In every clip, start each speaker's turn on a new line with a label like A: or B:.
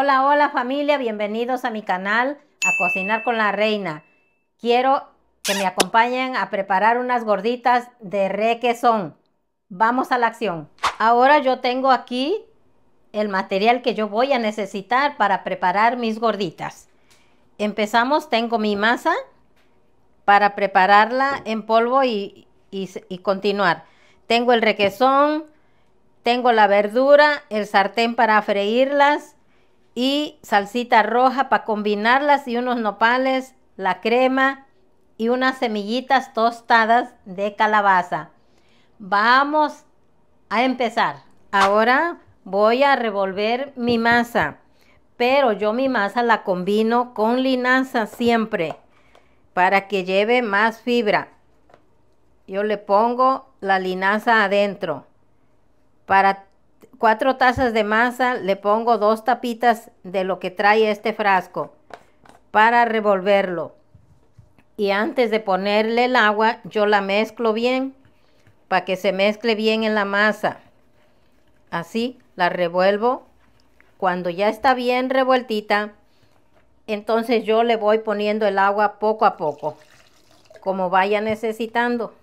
A: Hola, hola familia, bienvenidos a mi canal a Cocinar con la Reina. Quiero que me acompañen a preparar unas gorditas de requesón. Vamos a la acción. Ahora yo tengo aquí el material que yo voy a necesitar para preparar mis gorditas. Empezamos, tengo mi masa para prepararla en polvo y, continuar. Tengo el requesón, tengo la verdura, el sartén para freírlas, y salsita roja para combinarlas y unos nopales, la crema y unas semillitas tostadas de calabaza. Vamos a empezar. Ahora voy a revolver mi masa, pero yo mi masa la combino con linaza siempre para que lleve más fibra. Yo le pongo la linaza adentro para cuatro tazas de masa, le pongo dos tapitas de lo que trae este frasco para revolverlo. Y antes de ponerle el agua, yo la mezclo bien para que se mezcle bien en la masa. Así la revuelvo. Cuando ya está bien revueltita, entonces yo le voy poniendo el agua poco a poco, como vaya necesitando.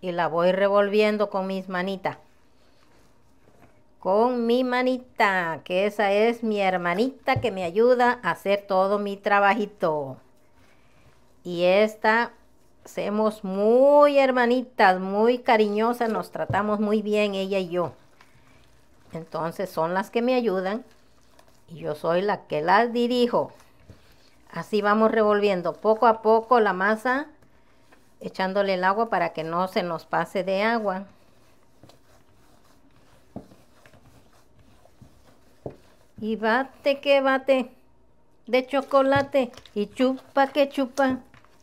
A: Y la voy revolviendo con mis manitas con mi manita, que esa es mi hermanita que me ayuda a hacer todo mi trabajito. Y esta, somos muy hermanitas, muy cariñosas, nos tratamos muy bien ella y yo. Entonces son las que me ayudan y yo soy la que las dirijo. Así vamos revolviendo poco a poco la masa, echándole el agua para que no se nos pase de agua. Y bate que bate de chocolate y chupa que chupa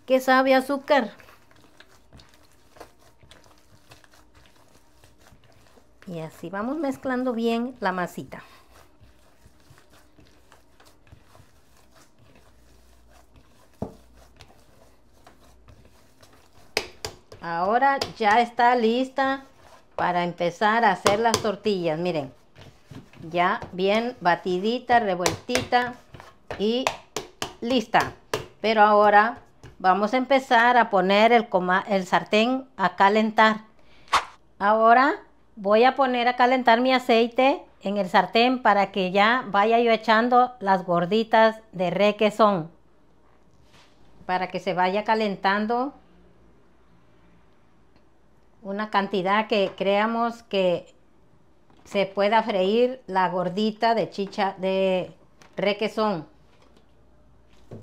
A: que sabe azúcar. Y así vamos mezclando bien la masita. Ahora ya está lista para empezar a hacer las tortillas, miren ya bien batidita, revueltita y lista. Pero ahora vamos a empezar a poner el, el sartén a calentar. Ahora voy a poner a calentar mi aceite en el sartén para que ya vaya yo echando las gorditas de requesón. Para que se vaya calentando una cantidad que creamos que se pueda freír la gordita de chicha de requesón.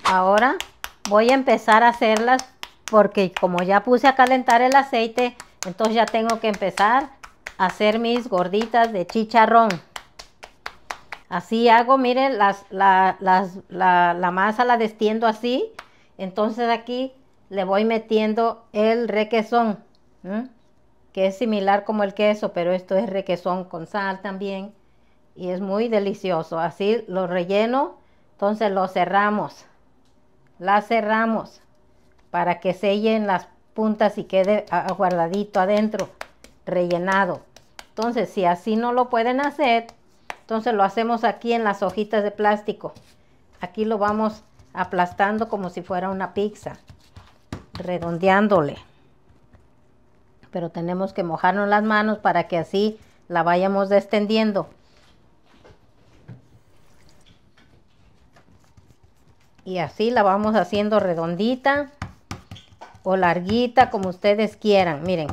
A: Ahora voy a empezar a hacerlas porque como ya puse a calentar el aceite, entonces ya tengo que empezar a hacer mis gorditas de chicharrón. Así hago, miren, las, la, la, masa la destiendo así. Entonces aquí le voy metiendo el requesón que es similar como el queso, pero esto es requesón con sal también y es muy delicioso. Así lo relleno, entonces lo cerramos, la cerramos para que sellen las puntas y quede guardadito adentro, rellenado. Entonces, si así no lo pueden hacer, entonces lo hacemos aquí en las hojitas de plástico. Aquí lo vamos aplastando como si fuera una pizza, redondeándole pero tenemos que mojarnos las manos para que así la vayamos descendiendo. Y así la vamos haciendo redondita o larguita, como ustedes quieran. Miren,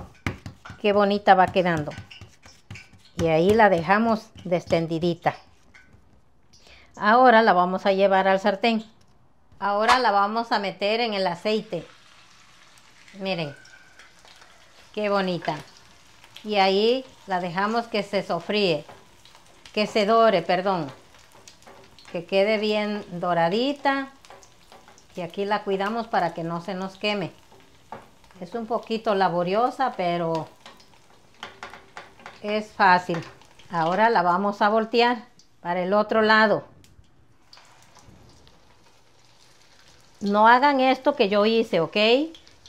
A: qué bonita va quedando. Y ahí la dejamos destendidita. Ahora la vamos a llevar al sartén. Ahora la vamos a meter en el aceite. Miren, Qué bonita. Y ahí la dejamos que se sofríe, que se dore, perdón. Que quede bien doradita. Y aquí la cuidamos para que no se nos queme. Es un poquito laboriosa, pero es fácil. Ahora la vamos a voltear para el otro lado. No hagan esto que yo hice, ¿ok?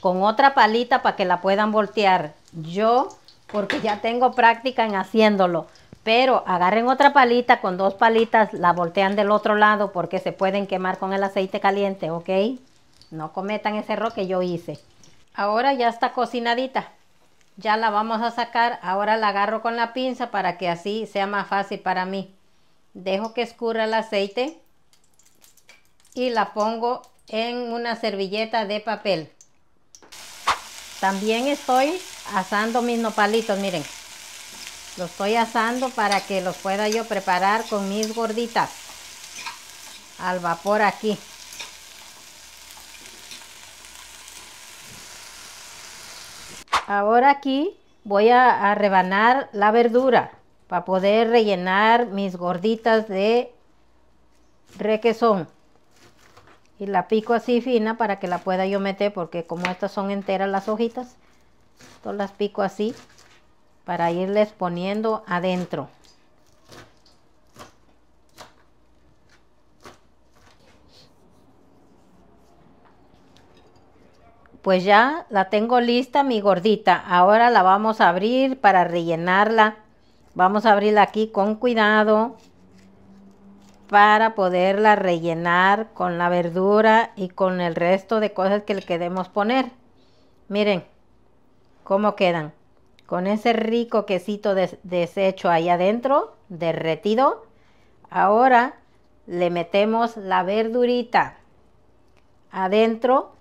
A: con otra palita para que la puedan voltear. Yo, porque ya tengo práctica en haciéndolo, pero agarren otra palita, con dos palitas la voltean del otro lado porque se pueden quemar con el aceite caliente, ¿ok? No cometan ese error que yo hice. Ahora ya está cocinadita. Ya la vamos a sacar, ahora la agarro con la pinza para que así sea más fácil para mí. Dejo que escurra el aceite y la pongo en una servilleta de papel. También estoy asando mis nopalitos, miren. Los estoy asando para que los pueda yo preparar con mis gorditas al vapor aquí. Ahora aquí voy a, a rebanar la verdura para poder rellenar mis gorditas de requesón y la pico así fina para que la pueda yo meter porque como estas son enteras las hojitas entonces las pico así para irles poniendo adentro pues ya la tengo lista mi gordita ahora la vamos a abrir para rellenarla vamos a abrirla aquí con cuidado para poderla rellenar con la verdura y con el resto de cosas que le queremos poner. Miren cómo quedan. Con ese rico quesito deshecho ahí adentro, derretido. Ahora le metemos la verdurita adentro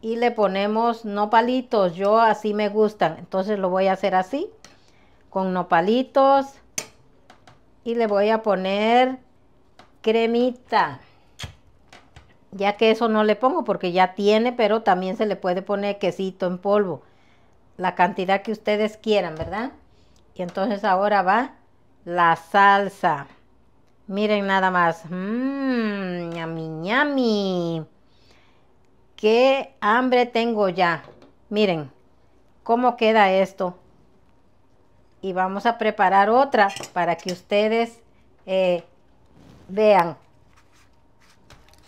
A: y le ponemos nopalitos. Yo así me gustan. Entonces lo voy a hacer así, con nopalitos. Y le voy a poner cremita. Ya que eso no le pongo porque ya tiene, pero también se le puede poner quesito en polvo. La cantidad que ustedes quieran, ¿verdad? Y entonces ahora va la salsa. Miren nada más. Mmm, ñami ñami. Qué hambre tengo ya. Miren cómo queda esto. Y vamos a preparar otra para que ustedes eh, Vean.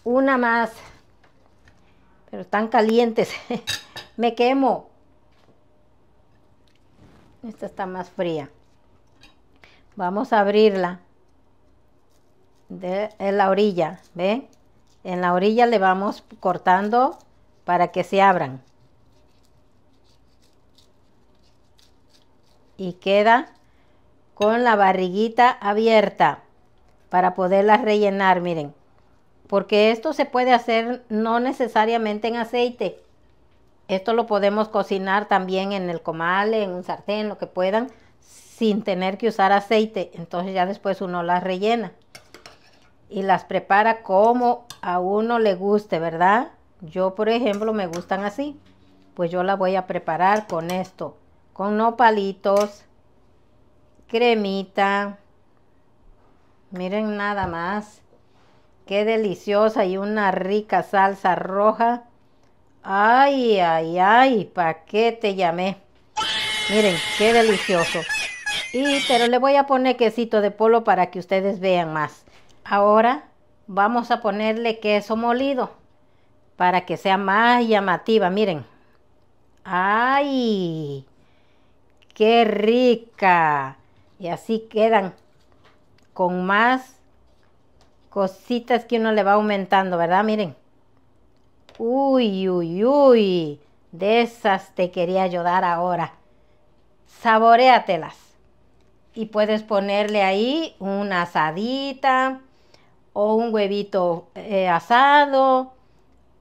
A: Una más. Pero están calientes. Me quemo. Esta está más fría. Vamos a abrirla. en la orilla, ¿ven? En la orilla le vamos cortando para que se abran. Y queda con la barriguita abierta para poderlas rellenar, miren. Porque esto se puede hacer no necesariamente en aceite. Esto lo podemos cocinar también en el comal, en un sartén, lo que puedan, sin tener que usar aceite. Entonces ya después uno las rellena. Y las prepara como a uno le guste, ¿verdad? Yo, por ejemplo, me gustan así. Pues yo la voy a preparar con esto. Con nopalitos, cremita, Miren nada más. Qué deliciosa y una rica salsa roja. Ay, ay, ay, ¿para qué te llamé? Miren, qué delicioso. Y pero le voy a poner quesito de polo para que ustedes vean más. Ahora vamos a ponerle queso molido para que sea más llamativa, miren. ¡Ay! ¡Qué rica! Y así quedan con más cositas que uno le va aumentando, ¿verdad? Miren. Uy, uy, uy. De esas te quería ayudar ahora. Saboreatelas. Y puedes ponerle ahí una asadita o un huevito eh, asado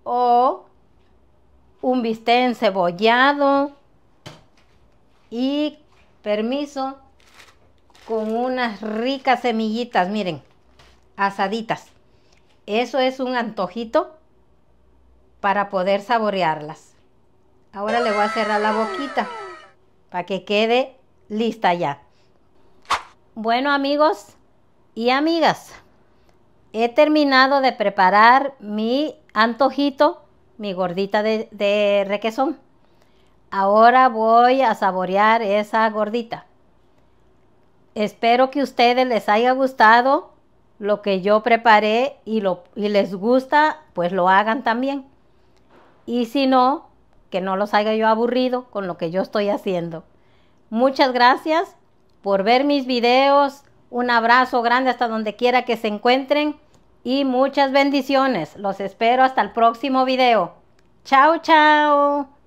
A: o un bistec cebollado y permiso con unas ricas semillitas, miren, asaditas. Eso es un antojito para poder saborearlas. Ahora le voy a cerrar la boquita para que quede lista ya. Bueno amigos y amigas, he terminado de preparar mi antojito, mi gordita de, requesón. Ahora voy a saborear esa gordita. Espero que a ustedes les haya gustado lo que yo preparé y, lo, les gusta, pues lo hagan también. Y si no, que no los haya yo aburrido con lo que yo estoy haciendo. Muchas gracias por ver mis videos. Un abrazo grande hasta donde quiera que se encuentren y muchas bendiciones. Los espero hasta el próximo video. Chao, chao.